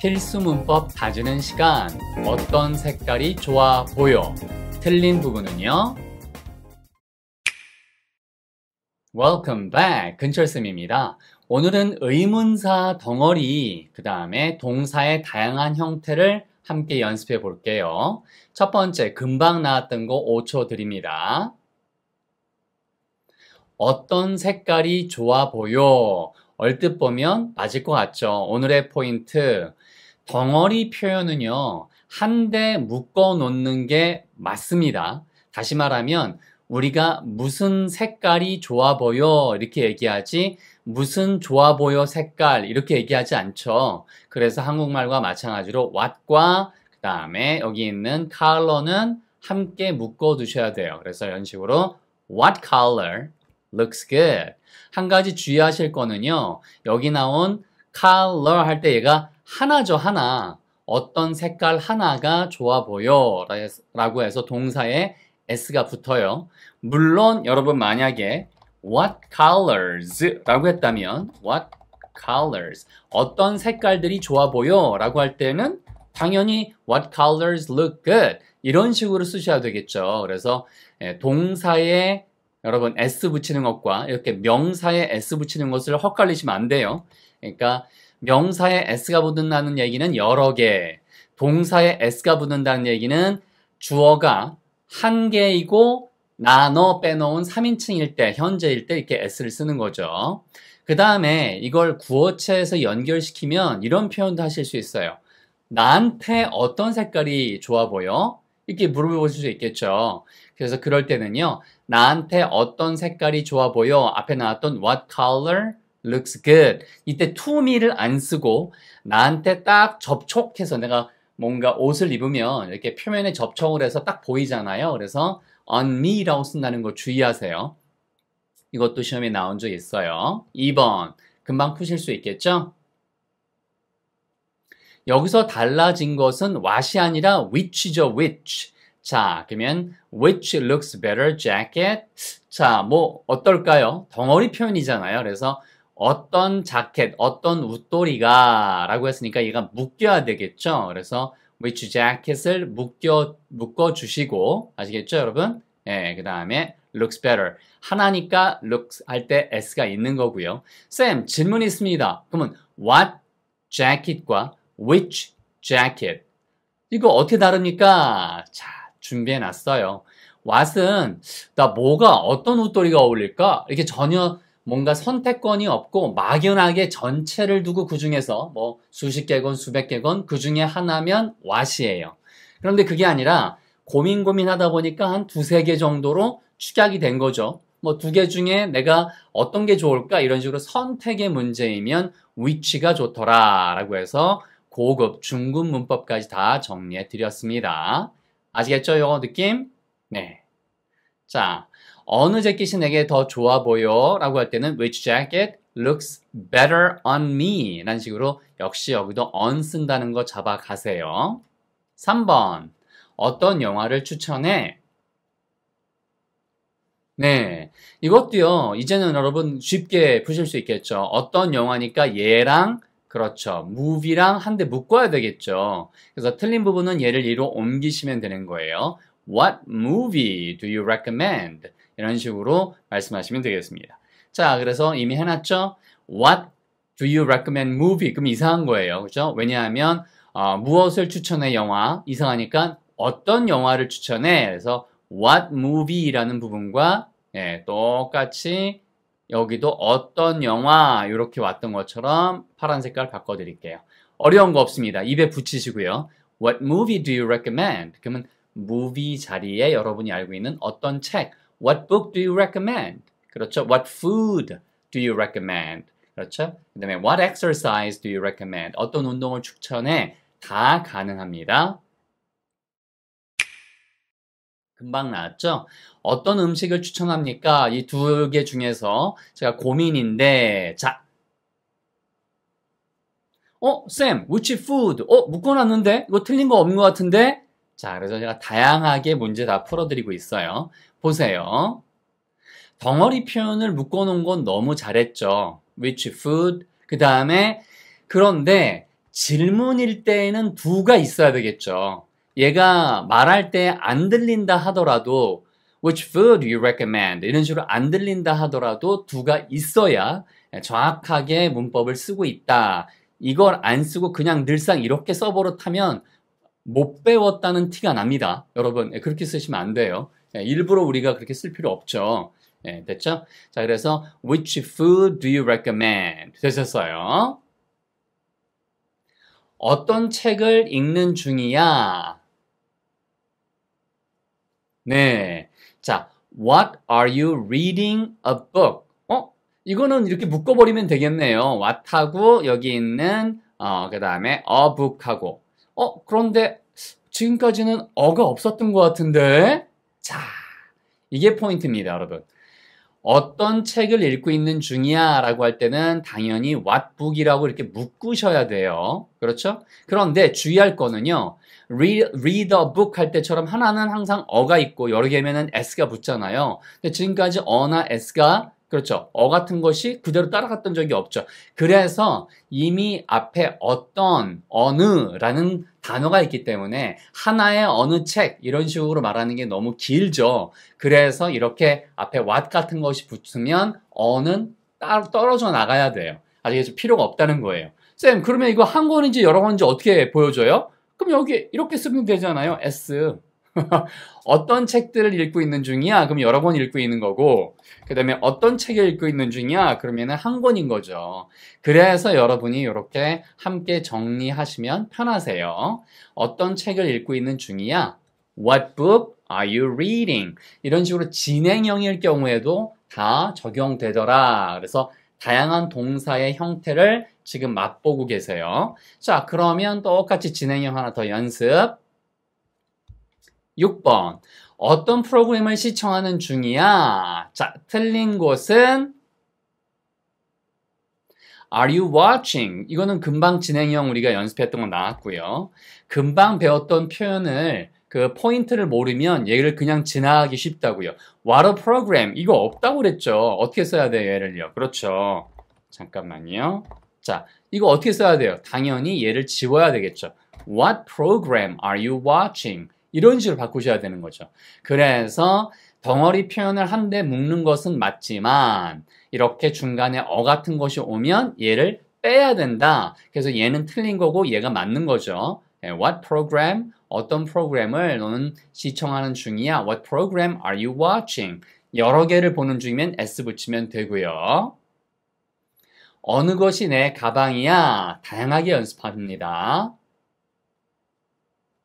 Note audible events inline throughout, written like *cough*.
필수 문법 봐주는 시간 어떤 색깔이 좋아 보여 틀린 부분은요 Welcome back 근철쌤입니다 오늘은 의문사 덩어리 그 다음에 동사의 다양한 형태를 함께 연습해 볼게요 첫 번째 금방 나왔던 거 5초 드립니다 어떤 색깔이 좋아 보여 얼뜻 보면 맞을 것 같죠. 오늘의 포인트. 덩어리 표현은요, 한데 묶어 놓는 게 맞습니다. 다시 말하면, 우리가 무슨 색깔이 좋아 보여 이렇게 얘기하지 무슨 좋아 보여 색깔 이렇게 얘기하지 않죠. 그래서 한국말과 마찬가지로 what과 그 다음에 여기 있는 color는 함께 묶어 두셔야 돼요. 그래서 이런 식으로 what color looks good. 한 가지 주의하실 거는요. 여기 나온 color 할 때 얘가 하나죠, 하나. 어떤 색깔 하나가 좋아 보여 라고 해서 동사에 s가 붙어요. 물론 여러분 만약에 what colors 라고 했다면 what colors 어떤 색깔들이 좋아 보여 라고 할 때는 당연히 what colors look good 이런 식으로 쓰셔야 되겠죠. 그래서 예, 동사에 여러분 s 붙이는 것과 이렇게 명사에 s 붙이는 것을 헛갈리시면 안 돼요. 그러니까 명사에 s가 붙는다는 얘기는 여러 개, 동사에 s가 붙는다는 얘기는 주어가 한 개이고 나눠 빼놓은 3인칭일 때, 현재일 때 이렇게 s를 쓰는 거죠. 그 다음에 이걸 구어체에서 연결시키면 이런 표현도 하실 수 있어요. 나한테 어떤 색깔이 좋아 보여? 이렇게 물어보실 수 있겠죠. 그래서 그럴 때는요. 나한테 어떤 색깔이 좋아 보여? 앞에 나왔던 what color looks good. 이때 to me를 안 쓰고 나한테 딱 접촉해서 내가 뭔가 옷을 입으면 이렇게 표면에 접촉을 해서 딱 보이잖아요. 그래서 on me라고 쓴다는 거 주의하세요. 이것도 시험에 나온 적 있어요. 2번. 금방 푸실 수 있겠죠? 여기서 달라진 것은 what이 아니라 which죠, which. 자, 그러면 which looks better jacket? 자, 뭐 어떨까요? 덩어리 표현이잖아요. 그래서 어떤 자켓, 어떤 웃돌이가 라고 했으니까 얘가 묶여야 되겠죠. 그래서 which jacket을 묶여, 묶어주시고, 아시겠죠, 여러분? 예, 그 다음에 looks better. 하나니까 looks 할 때 s가 있는 거고요. 쌤, 질문이 있습니다. 그러면 what jacket과 which jacket. 이거 어떻게 다릅니까? 자, 준비해 놨어요. what은 나 뭐가 어떤 옷돌이가 어울릴까? 이렇게 전혀 뭔가 선택권이 없고 막연하게 전체를 두고 그 중에서 뭐 수십 개건 수백 개건 그 중에 하나면 what이에요. 그런데 그게 아니라 고민 고민하다 보니까 한 두세 개 정도로 축약이 된 거죠. 뭐 두 개 중에 내가 어떤 게 좋을까 이런 식으로 선택의 문제이면 위치가 좋더라라고 해서 고급, 중급 문법까지 다 정리해 드렸습니다. 아시겠죠? 영어 느낌? 네. 자, 어느 재킷이 내게 더 좋아 보여? 라고 할 때는 which jacket looks better on me? 라는 식으로 역시 여기도 on 쓴다는 거 잡아가세요. 3번, 어떤 영화를 추천해? 네, 이것도요, 이제는 여러분 쉽게 푸실 수 있겠죠. 어떤 영화니까 얘랑 그렇죠. move이랑 한데 묶어야 되겠죠. 그래서 틀린 부분은 얘를 이로 옮기시면 되는 거예요. What movie do you recommend? 이런 식으로 말씀하시면 되겠습니다. 자, 그래서 이미 해놨죠? What do you recommend movie? 그럼 이상한 거예요. 그죠? 왜냐하면 어, 무엇을 추천해 영화? 이상하니까 어떤 영화를 추천해? 그래서 what movie라는 부분과 예, 똑같이 여기도 어떤 영화 이렇게 왔던 것처럼 파란 색깔 바꿔드릴게요. 어려운 거 없습니다. 입에 붙이시고요. What movie do you recommend? 그러면 movie 자리에 여러분이 알고 있는 어떤 책. What book do you recommend? 그렇죠. What food do you recommend? 그렇죠. 그 다음에 what exercise do you recommend? 어떤 운동을 추천해? 다 가능합니다. 금방 나왔죠? 어떤 음식을 추천합니까? 이 두 개 중에서 제가 고민인데, 자. 어, 쌤, which food? 어, 묶어놨는데? 이거 틀린 거 없는 것 같은데? 자, 그래서 제가 다양하게 문제 다 풀어드리고 있어요. 보세요. 덩어리 표현을 묶어놓은 건 너무 잘했죠. which food? 그 다음에, 그런데 질문일 때에는 두가 있어야 되겠죠. 얘가 말할 때 안 들린다 하더라도 which food you recommend 이런 식으로 안 들린다 하더라도 두가 있어야 정확하게 문법을 쓰고 있다. 이걸 안 쓰고 그냥 늘상 이렇게 써버릇하면 못 배웠다는 티가 납니다. 여러분 예, 그렇게 쓰시면 안 돼요. 예, 일부러 우리가 그렇게 쓸 필요 없죠. 네, 됐죠? 자, 그래서 which food do you recommend? 되셨어요. 어떤 책을 읽는 중이야? 네. 자, What are you reading a book? 어? 이거는 이렇게 묶어버리면 되겠네요. what하고 여기 있는 어, 그 다음에 a book하고 어? 그런데 지금까지는 어가 없었던 것 같은데? 자, 이게 포인트입니다, 여러분. 어떤 책을 읽고 있는 중이야 라고 할 때는 당연히 what book이라고 이렇게 묶으셔야 돼요. 그렇죠? 그런데 주의할 거는요. read, read a book 할 때처럼 하나는 항상 어가 있고 여러 개면은 s가 붙잖아요. 근데 지금까지 어나 s가 그렇죠. 어 같은 것이 그대로 따라갔던 적이 없죠. 그래서 이미 앞에 어떤, 어느라는 단어가 있기 때문에 하나의 어느 책 이런 식으로 말하는 게 너무 길죠. 그래서 이렇게 앞에 what 같은 것이 붙으면 어는 따로 떨어져 나가야 돼요. 아직 필요가 없다는 거예요. 쌤, 그러면 이거 한 권인지 여러 권인지 어떻게 보여줘요? 그럼 여기 이렇게 쓰면 되잖아요. S. *laughs* 어떤 책들을 읽고 있는 중이야? 그럼 여러 번 읽고 있는 거고, 그 다음에 어떤 책을 읽고 있는 중이야? 그러면 은한 권인 거죠. 그래서 여러분이 이렇게 함께 정리하시면 편하세요. 어떤 책을 읽고 있는 중이야? What book are you reading? 이런 식으로 진행형일 경우에도 다 적용되더라. 그래서 다양한 동사의 형태를 지금 맛보고 계세요. 자, 그러면 똑같이 진행형 하나 더 연습. 6번. 어떤 프로그램을 시청하는 중이야? 자, 틀린 곳은 Are you watching? 이거는 금방 진행형 우리가 연습했던 거 나왔고요. 금방 배웠던 표현을 그 포인트를 모르면 얘를 그냥 지나가기 쉽다고요. What a program. 이거 없다고 그랬죠. 어떻게 써야 돼요, 얘를요? 그렇죠. 잠깐만요. 자, 이거 어떻게 써야 돼요? 당연히 얘를 지워야 되겠죠. What program are you watching? 이런 식으로 바꾸셔야 되는 거죠. 그래서 덩어리 표현을 한데 묶는 것은 맞지만 이렇게 중간에 어 같은 것이 오면 얘를 빼야 된다. 그래서 얘는 틀린 거고 얘가 맞는 거죠. 네, what program 어떤 프로그램을 너는 시청하는 중이야? What program are you watching? 여러 개를 보는 중이면 s 붙이면 되고요. 어느 것이 내 가방이야? 다양하게 연습합니다.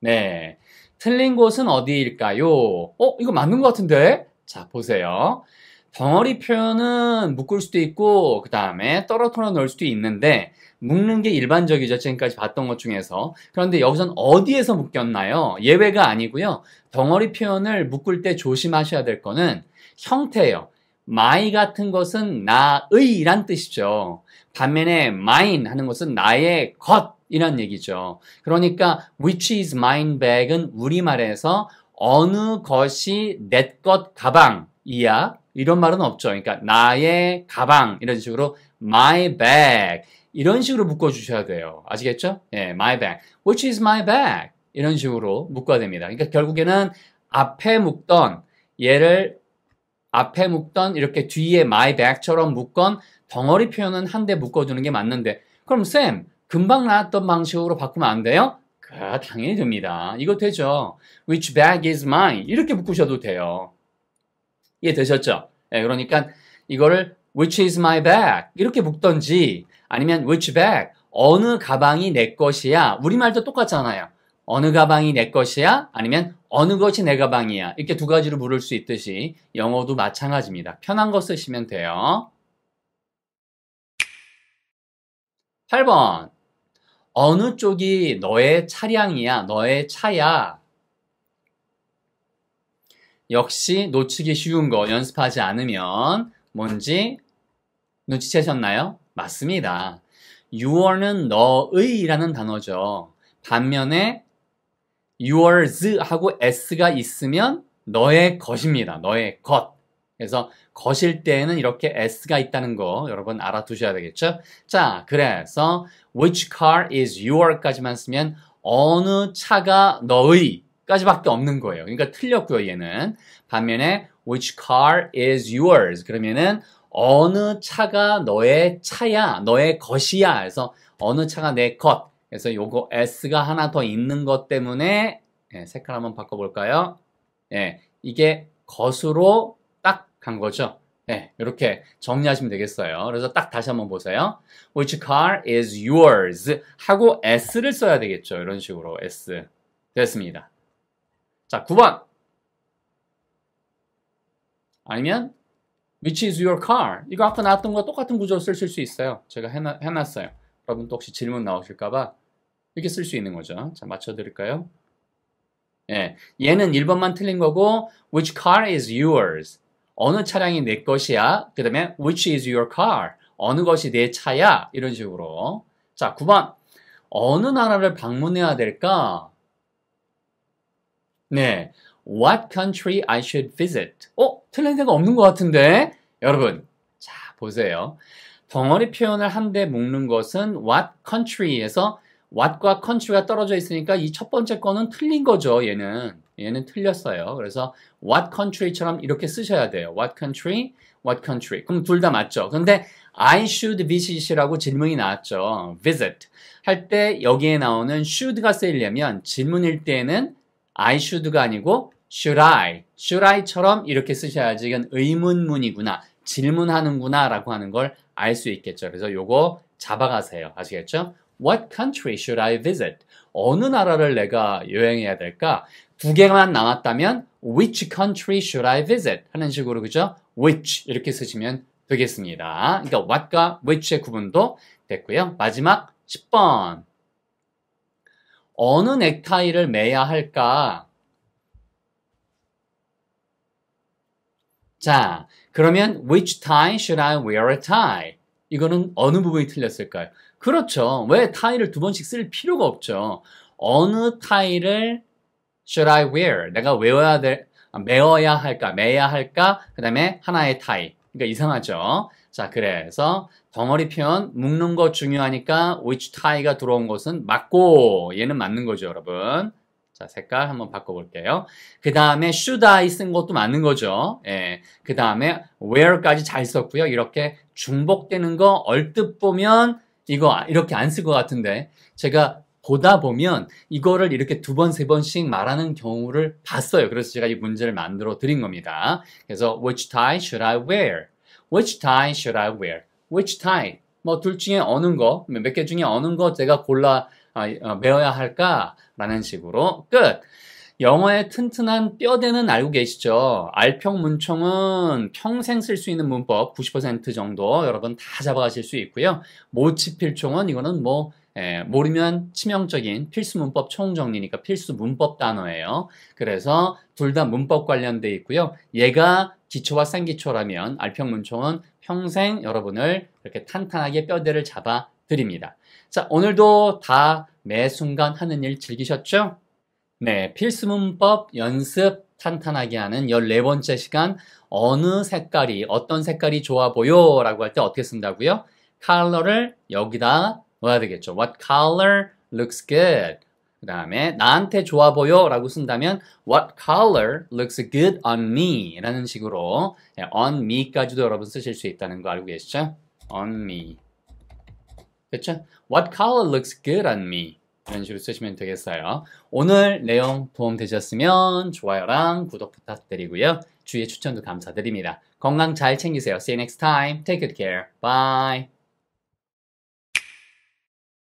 네. 틀린 곳은 어디일까요? 어, 이거 맞는 것 같은데? 자, 보세요. 덩어리 표현은 묶을 수도 있고, 그 다음에 떨어뜨려 놓을 수도 있는데, 묶는 게 일반적이죠. 지금까지 봤던 것 중에서. 그런데 여기선 어디에서 묶였나요? 예외가 아니고요. 덩어리 표현을 묶을 때 조심하셔야 될 거는 형태예요. my 같은 것은 나의란 뜻이죠. 반면에 mine 하는 것은 나의 것 이란 얘기죠. 그러니까 which is mine bag은 우리말에서 어느 것이 내 것 가방 이야 이런 말은 없죠. 그러니까 나의 가방 이런 식으로 my bag 이런 식으로 묶어주셔야 돼요. 아시겠죠? 예, my bag. Which is my bag? 이런 식으로 묶어야 됩니다. 그러니까 결국에는 앞에 묶던 얘를 앞에 묶던 이렇게 뒤에 my bag처럼 묶건 덩어리 표현은 한 대 묶어주는 게 맞는데 그럼 쌤 금방 나왔던 방식으로 바꾸면 안 돼요? 그 당연히 됩니다. 이거 되죠. Which bag is mine? 이렇게 묶으셔도 돼요. 이해 되셨죠? 예, 그러니까 이거를 which is my bag 이렇게 묶던지 아니면 which bag? 어느 가방이 내 것이야? 우리말도 똑같잖아요. 어느 가방이 내 것이야? 아니면 어느 것이 내 가방이야? 이렇게 두 가지로 물을 수 있듯이 영어도 마찬가지입니다. 편한 거 쓰시면 돼요. 8번. 어느 쪽이 너의 차량이야? 너의 차야? 역시 놓치기 쉬운 거 연습하지 않으면 뭔지 눈치채셨나요? 맞습니다. you는 너의라는 단어죠. 반면에 yours 하고 s가 있으면 너의 것입니다. 너의 것. 그래서 거실 때에는 이렇게 s가 있다는 거 여러분 알아두셔야 되겠죠? 자, 그래서 which car is your까지만 쓰면 어느 차가 너의 까지밖에 없는 거예요. 그러니까 틀렸고요, 얘는. 반면에 which car is yours 그러면은 어느 차가 너의 차야, 너의 것이야. 그래서 어느 차가 내 것. 그래서 요거 s가 하나 더 있는 것 때문에 예, 색깔 한번 바꿔볼까요? 예, 이게 것으로 딱 간 거죠. 네, 예, 이렇게 정리하시면 되겠어요. 그래서 딱 다시 한번 보세요. Which car is yours? 하고 s를 써야 되겠죠. 이런 식으로 s 됐습니다. 자, 9번 아니면 which is your car. 이거 아까 나왔던 거와 똑같은 구조로 쓸 수 있어요. 제가 해놔, 해놨어요. 여러분 또 혹시 질문 나오실까봐 이렇게 쓸 수 있는 거죠. 자, 맞춰드릴까요? 예, 얘는 1번만 틀린 거고 which car is yours? 어느 차량이 내 것이야? 그 다음에 which is your car? 어느 것이 내 차야? 이런 식으로 자, 9번 어느 나라를 방문해야 될까? 네, what country I should visit? 어? 틀린 데가 없는 것 같은데? 여러분, 자, 보세요. 덩어리 표현을 한데 묶는 것은 what country에서 what과 country가 떨어져 있으니까 이 첫 번째 거는 틀린 거죠, 얘는. 얘는 틀렸어요. 그래서 what country처럼 이렇게 쓰셔야 돼요. what country, what country. 그럼 둘 다 맞죠. 근데 I should visit이라고 질문이 나왔죠. visit 할 때 여기에 나오는 should가 쓰이려면 질문일 때는 에 I should가 아니고 should I, should I처럼 이렇게 쓰셔야지 이건 의문문이구나, 질문하는구나 라고 하는 걸 알 수 있겠죠. 그래서 요거 잡아가세요. 아시겠죠? What country should I visit? 어느 나라를 내가 여행해야 될까? 두 개만 남았다면 which country should I visit? 하는 식으로 그죠? which 이렇게 쓰시면 되겠습니다. 그러니까 what과 which의 구분도 됐고요. 마지막 10번 어느 넥타이를 매야 할까? 자, 그러면 which tie should I wear a tie? 이거는 어느 부분이 틀렸을까요? 그렇죠. 왜 타이를 두 번씩 쓸 필요가 없죠. 어느 타이를 should I wear? 내가 외워야 될, 매어야 아, 할까, 매야 할까? 그 다음에 하나의 타이. 그러니까 이상하죠. 자, 그래서 덩어리 표현 묶는 거 중요하니까 which tie가 들어온 것은 맞고 얘는 맞는 거죠, 여러분. 자, 색깔 한번 바꿔볼게요. 그 다음에 should I 쓴 것도 맞는 거죠. 예. 그 다음에 where까지 잘 썼고요. 이렇게 중복되는 거 얼뜻 보면 이거 이렇게 안 쓸 것 같은데 제가 보다 보면 이거를 이렇게 두 번, 세 번씩 말하는 경우를 봤어요. 그래서 제가 이 문제를 만들어 드린 겁니다. 그래서 which tie should I wear? which tie should I wear? which tie? 뭐 둘 중에 어느 거, 몇 개 중에 어느 거 제가 골라 배워야 아, 어, 할까라는 식으로 끝. 영어의 튼튼한 뼈대는 알고 계시죠? 알평 문총은 평생 쓸 수 있는 문법 90% 정도 여러분 다 잡아가실 수 있고요. 모치필총은 이거는 뭐 에, 예, 모르면 치명적인 필수 문법 총정리니까 필수 문법 단어예요. 그래서 둘 다 문법 관련돼 있고요. 얘가 기초와 생기초라면 알평 문총은 평생 여러분을 이렇게 탄탄하게 뼈대를 잡아 드립니다. 자, 오늘도 다 매 순간 하는 일 즐기셨죠? 네, 필수 문법 연습 탄탄하게 하는 14번째 시간 어느 색깔이 어떤 색깔이 좋아 보여 라고 할 때 어떻게 쓴다고요? 컬러를 여기다 넣어야 되겠죠. What color looks good? 그 다음에 나한테 좋아 보여 라고 쓴다면 What color looks good on me? 라는 식으로 네, on me까지도 여러분 쓰실 수 있다는 거 알고 계시죠? on me 그렇죠? What color looks good on me? 이런 식으로 쓰시면 되겠어요. 오늘 내용 도움되셨으면 좋아요랑 구독 부탁드리고요. 주의 추천도 감사드립니다. 건강 잘 챙기세요. See you next time. Take good care. Bye.